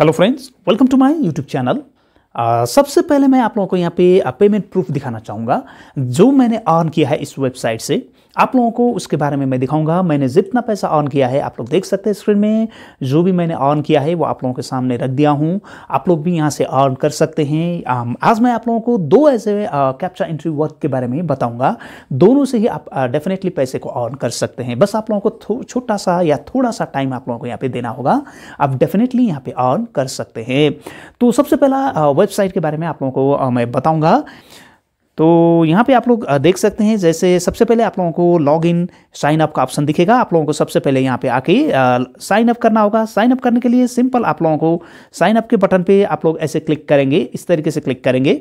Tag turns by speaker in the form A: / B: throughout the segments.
A: hello friends welcome to my YouTube channel सबसे पहले मैं आप लोगों को यहाँ पे पेमेंट uh, प्रूफ दिखाना चाहूँगा जो मैंने अर्न किया है इस वेबसाइट से आप लोगों को उसके बारे में मैं दिखाऊंगा मैंने जितना पैसा ऑन किया है आप लोग देख सकते हैं स्क्रीन में जो भी मैंने ऑन किया है वो आप लोगों के सामने रख दिया हूँ आप लोग भी यहाँ से ऑन कर सकते हैं आज मैं आप लोगों को दो ऐसे कैप्चा एंट्री वर्क के बारे में बताऊँगा दोनों से ही आप डेफिनेटली पैसे को ऑन कर सकते हैं बस आप लोगों को छोटा सा या थोड़ा सा टाइम आप लोगों को यहाँ पर देना होगा आप डेफिनेटली यहाँ पर ऑन कर सकते हैं तो सबसे पहला वेबसाइट के बारे में आप लोगों को मैं बताऊँगा तो यहाँ पे आप लोग देख सकते हैं जैसे सबसे पहले आप लोगों को लॉग इन साइन अप का ऑप्शन दिखेगा आप लोगों को सबसे पहले यहाँ पे आके साइन अप करना होगा साइन अप करने के लिए सिंपल आप लोगों को साइन अप के बटन पे आप लोग ऐसे क्लिक करेंगे इस तरीके से क्लिक करेंगे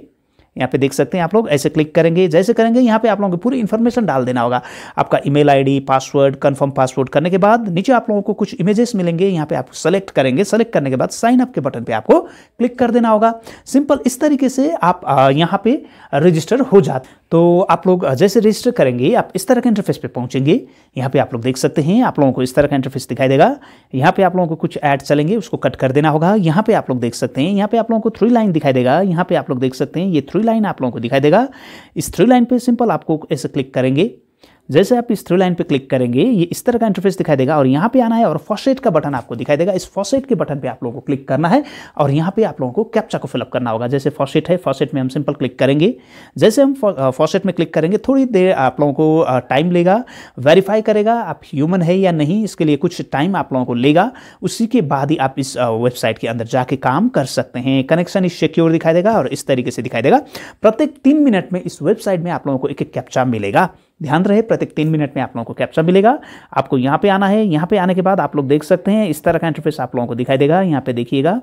A: यहाँ पे देख सकते हैं आप लोग ऐसे क्लिक करेंगे जैसे करेंगे यहाँ पे आप लोगों को पूरी इन्फॉर्मेशन डाल देना होगा आपका email ID password confirm password करने के बाद नीचे आप लोगों को कुछ इमेजेस मिलेंगे यहाँ पे आप सेलेक्ट करेंगे सेलेक्ट करने के बाद साइन अप के बटन पर आपको क्लिक कर देना होगा सिंपल इस तरीके से आप यहाँ पे रजिस्टर हो जाते तो आप लोग जैसे रजिस्टर करेंगे आप इस तरह के इंटरफेस पे पहुंचेंगे यहाँ पे आप लोग देख सकते हैं आप लोगों को इस तरह का इंटरफेस दिखाई देगा यहाँ पे आप लोगों को कुछ ऐड चलेंगे उसको कट कर देना होगा यहाँ पे आप लोग देख सकते हैं यहाँ पे आप लोगों को थ्री लाइन दिखाई देगा यहाँ पे आप लोग देख सकते हैं ये थ्री लाइन आप लोगों को दिखाई देगा इस थ्री लाइन पे सिंपल आपको ऐसे क्लिक करेंगे जैसे आप इस थ्रू लाइन पे क्लिक करेंगे ये इस तरह का इंटरफेस दिखाई देगा और यहाँ पे आना है और फॉसेट का बटन आपको दिखाई देगा इस फॉसेट के बटन पे आप लोगों को क्लिक करना है और यहाँ पे आप लोगों को कैप्चा को फिलअप करना होगा जैसे फॉसेट है फॉसेट में हम सिंपल क्लिक करेंगे जैसे हम फॉसेट में क्लिक करेंगे थोड़ी देर आप लोगों को टाइम लेगा वेरीफाई करेगा आप ह्यूमन है या नहीं इसके लिए कुछ टाइम आप लोगों को लेगा उसी के बाद ही आप इस वेबसाइट के अंदर जाके काम कर सकते हैं कनेक्शन इस सिक्योर दिखाई देगा और इस तरीके से दिखाई देगा प्रत्येक तीन मिनट में इस वेबसाइट में आप लोगों को एक एक कैप्चा मिलेगा ध्यान रहे प्रत्येक तीन मिनट में आप लोगों को कैप्चा मिलेगा आपको यहाँ पे आना है यहाँ पे आने के बाद आप लोग देख सकते हैं इस तरह का इंटरफेस आप लोगों को दिखाई देगा यहाँ पे देखिएगा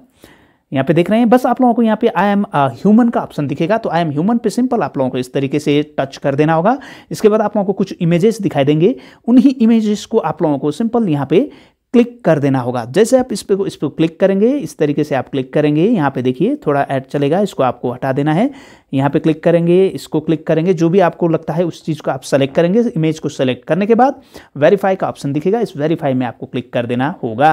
A: यहाँ पे देख रहे हैं बस आप लोगों को यहाँ पे आई एम ह्यूमन का ऑप्शन दिखेगा तो आई एम ह्यूमन पे सिंपल आप लोगों को इस तरीके से टच कर देना होगा इसके बाद आप लोगों को कुछ इमेजेस दिखाई देंगे उन्हीं इमेजेस को आप लोगों को सिंपल यहाँ पे क्लिक कर देना होगा जैसे आप इस पर इस पर क्लिक करेंगे इस तरीके से आप क्लिक करेंगे यहाँ पे देखिए थोड़ा ऐड चलेगा इसको आपको हटा देना है यहाँ पे क्लिक करेंगे इसको क्लिक करेंगे जो भी आपको लगता है उस चीज़ को आप सेलेक्ट करेंगे इमेज को सेलेक्ट करने के बाद वेरीफाई का ऑप्शन दिखेगा इस वेरीफाई में आपको क्लिक कर देना होगा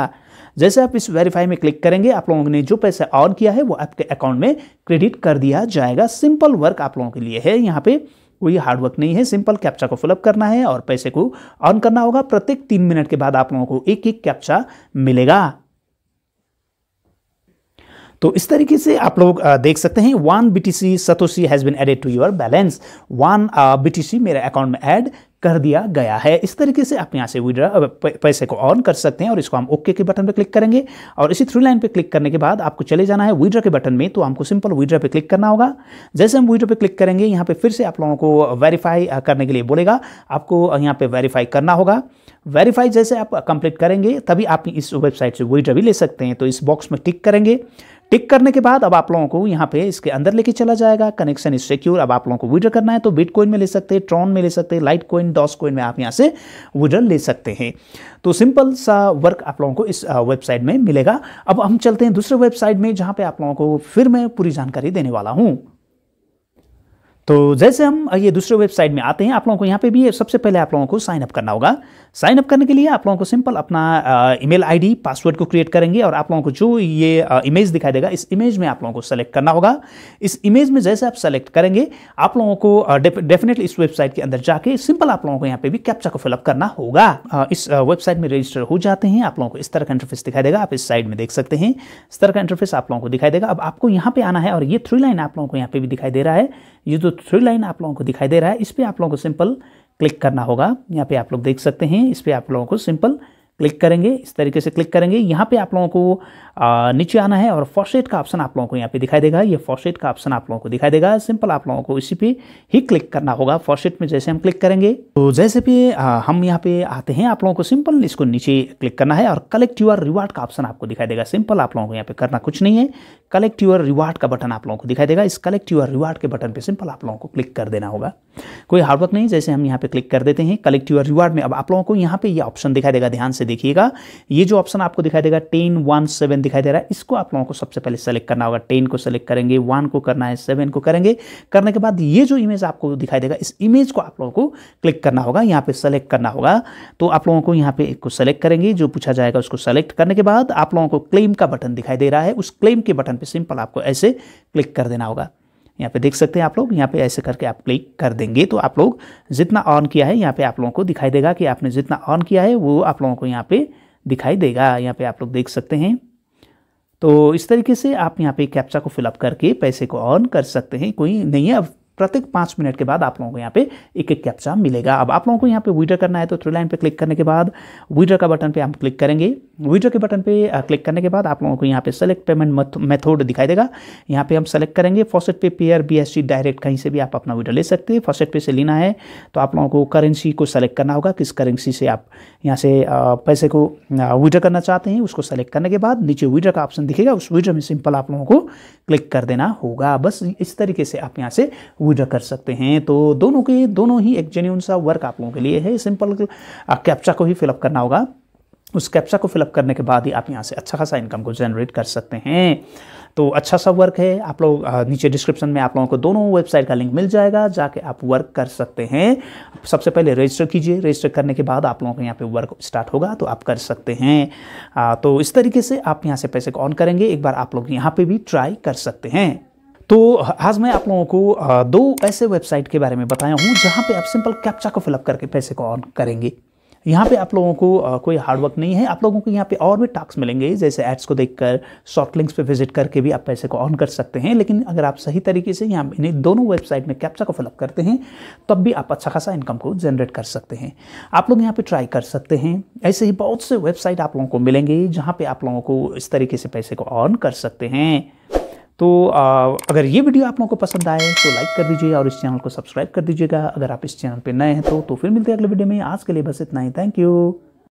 A: जैसे आप इस वेरीफाई में क्लिक करेंगे आप लोगों ने जो पैसा ऑन किया है वो आपके अकाउंट में क्रेडिट कर दिया जाएगा सिंपल वर्क आप लोगों के लिए है यहाँ पर कोई हार्डवर्क नहीं है सिंपल कैप्चा को फिलअप करना है और पैसे को ऑन करना होगा प्रत्येक तीन मिनट के बाद आप लोगों को एक एक कैप्चा मिलेगा तो इस तरीके से आप लोग देख सकते हैं one B T C satoshi has been added to your balance one B T C मेरे अकाउंट में ऐड कर दिया गया है इस तरीके से आप यहाँ से विड्रा पैसे को ऑन कर सकते हैं और इसको हम ओके के बटन पर क्लिक करेंगे और इसी थ्री लाइन पर क्लिक करने के बाद आपको चले जाना है विड्रा के बटन में तो हमको सिंपल विड्रा पर क्लिक करना होगा जैसे हम विड्रा पर क्लिक करेंगे यहाँ पर फिर से आप लोगों को वेरीफाई करने के लिए बोलेगा आपको यहाँ पर वेरीफाई करना होगा वेरीफाई जैसे आप कंप्लीट करेंगे तभी आप इस वेबसाइट से विड्रा भी ले सकते हैं तो इस बॉक्स में टिक करेंगे टिक करने के बाद अब आप लोगों को यहाँ पे इसके अंदर लेके चला जाएगा कनेक्शन इज सिक्योर अब आप लोगों को विड्रा करना है तो बिटकॉइन में ले सकते हैं ट्रॉन में ले सकते हैं लाइट कॉइन डॉस कोइन में आप यहाँ से विड्रल ले सकते हैं तो सिंपल सा वर्क आप लोगों को इस वेबसाइट में मिलेगा अब हम चलते हैं दूसरे वेबसाइट में जहाँ पे आप लोगों को फिर मैं पूरी जानकारी देने वाला हूँ तो जैसे हम ये दूसरे वेबसाइट में आते हैं आप लोगों को यहाँ पे भी सबसे पहले आप लोगों को साइनअप करना होगा साइनअप करने के लिए आप लोगों को सिंपल अपना ईमेल आईडी पासवर्ड को क्रिएट करेंगे और आप लोगों को जो ये इमेज दिखाई देगा इस इमेज में आप लोगों को सेलेक्ट करना होगा इस इमेज में जैसे आप सेलेक्ट करेंगे आप लोगों को डेफिनेटली इस वेबसाइट के अंदर जाके सिंपल आप लोगों को यहाँ पे भी कैप्चा को फिलअप करना होगा इस वेबसाइट में रजिस्टर हो जाते हैं आप लोगों को इस तरह का इंटरफेस दिखाई देगा आप इस साइड में देख सकते हैं इस तरह का इंटरफेस आप लोगों को दिखाई देगा अब आपको यहाँ पे आना है और ये थ्री लाइन आप लोगों को यहाँ पे भी दिखाई दे रहा है ये जो थ्री लाइन आप लोगों को दिखाई दे रहा है इस पर आप लोगों को सिंपल क्लिक करना होगा यहाँ पे आप लोग देख सकते हैं इस पर आप लोगों को सिंपल क्लिक करेंगे इस तरीके से क्लिक करेंगे यहाँ पे आप लोगों को आ, नीचे आना है और फॉर्सेट का ऑप्शन आप लोगों को यहाँ पे दिखाई देगा ये फॉर्सेट का ऑप्शन आप लोगों को दिखाई देगा सिंपल आप लोगों को इसी पे ही क्लिक करना होगा फॉर्सेट में जैसे हम क्लिक करेंगे तो जैसे पे आ, हम यहाँ पे आते हैं आप लोगों को सिंपल इसको नीचे क्लिक करना है और कलेक्ट यूर रिवार्ड का ऑप्शन आपको दिखाई देगा सिंपल आप लोगों को यहाँ पे करना कुछ नहीं है कलेक्ट यूर रिवार्ड का बटन आप लोगों को दिखाई देगा इस कलेक्ट यूर रिवार्ड के बटन पे सिंपल आप लोगों को क्लिक कर देना होगा कोई हार्डवर्क नहीं जैसे हम यहाँ पे क्लिक कर देते हैं कलेक्ट यूर रिवार्ड में अब आप लोगों को यहाँ पे ये यह ऑप्शन दिखाई देगा ध्यान से देखिएगा ये जो ऑप्शन आपको दिखाई देगा टेन वन सेवन दिखाई दे रहा है इसको आप लोगों को सबसे पहले सेलेक्ट करना होगा टेन को सेलेक्ट करेंगे वन को करना है सेवन को करेंगे करने के बाद ये जो इमेज आपको दिखाई देगा इस इमेज को आप लोगों को क्लिक करना होगा यहाँ पे सेलेक्ट करना होगा तो आप लोगों को यहाँ पे सेलेक्ट करेंगे जो पूछा जाएगा उसको सेलेक्ट करने के बाद आप लोगों को क्लेम का बटन दिखाई दे रहा है उस क्लेम के बटन पे सिंपल आपको ऐसे क्लिक कर देना होगा यहाँ पे देख सकते हैं आप लोग यहाँ पे ऐसे करके आप क्लिक कर देंगे तो आप लोग जितना ऑन किया है यहाँ पे आप लोगों को दिखाई देगा कि आपने जितना ऑन किया है वो आप लोगों को यहाँ पे दिखाई देगा यहाँ पे आप लोग देख सकते हैं तो इस तरीके से आप यहाँ पे कैप्चा को फिलअप करके पैसे को ऑन कर सकते हैं कोई नहीं है अब प्रत्येक पाँच मिनट के बाद आप लोगों को यहाँ पे एक एक कैप्चा मिलेगा अब आप लोगों को यहाँ पे विड्रा करना है तो थ्री लाइन पे क्लिक करने के बाद विड्रा का बटन पे हम क्लिक करेंगे विड्रॉ के बटन पे क्लिक करने के बाद आप लोगों को यहाँ पे सेलेक्ट पेमेंट मेथड दिखाई देगा यहाँ पे हम सेलेक्ट करेंगे फॉसेट पे पेयर बीएससी डायरेक्ट कहीं से भी आप अपना विड्रॉ ले सकते हैं फॉसेट पे से लेना है तो आप लोगों को करेंसी को सेलेक्ट करना होगा किस करेंसी से आप यहाँ से पैसे को विड्रॉ करना चाहते हैं उसको सेलेक्ट करने के बाद नीचे विड्रॉ का ऑप्शन दिखेगा उस विड्रॉ में सिंपल आप लोगों को क्लिक कर देना होगा बस इस तरीके से आप यहाँ से विड्रॉ कर सकते हैं तो दोनों के दोनों ही एक जेन्यून सा वर्क आप लोगों के लिए है सिंपल कैप्चा को ही फिलअप करना होगा उस कैप्चा को फिलअप करने के बाद ही आप यहाँ से अच्छा खासा इनकम को जनरेट कर सकते हैं तो अच्छा सा वर्क है आप लोग नीचे डिस्क्रिप्शन में आप लोगों को दोनों वेबसाइट का लिंक मिल जाएगा जाके आप वर्क कर सकते हैं सबसे पहले रजिस्टर कीजिए रजिस्टर करने के बाद आप लोगों को यहाँ पे वर्क स्टार्ट होगा तो आप कर सकते हैं आ, तो इस तरीके से आप यहाँ से पैसे को ऑन करेंगे एक बार आप लोग यहाँ पर भी ट्राई कर सकते हैं तो आज मैं आप लोगों को दो ऐसे वेबसाइट के बारे में बताया हूँ जहाँ पे आप सिंपल कैप्चा को फिलअप करके पैसे को ऑन करेंगे यहाँ पे आप लोगों को कोई हार्डवर्क नहीं है आप लोगों को यहाँ पे और भी टास्क मिलेंगे जैसे एड्स को देखकर शॉर्ट लिंक्स पे विजिट करके भी आप पैसे को ऑन कर सकते हैं लेकिन अगर आप सही तरीके से यहाँ इन्हें दोनों वेबसाइट में कैप्चा को फिलअप करते हैं तब भी आप अच्छा खासा इनकम को जनरेट कर सकते हैं आप लोग यहाँ पर ट्राई कर सकते हैं ऐसे ही बहुत से वेबसाइट आप लोगों को मिलेंगे जहाँ पर आप लोगों को इस तरीके से पैसे को ऑन कर सकते हैं तो आ, अगर ये वीडियो आप लोगों को पसंद आए तो लाइक कर दीजिए और इस चैनल को सब्सक्राइब कर दीजिएगा अगर आप इस चैनल पर नए हैं तो, तो फिर मिलते हैं अगले वीडियो में आज के लिए बस इतना ही थैंक यू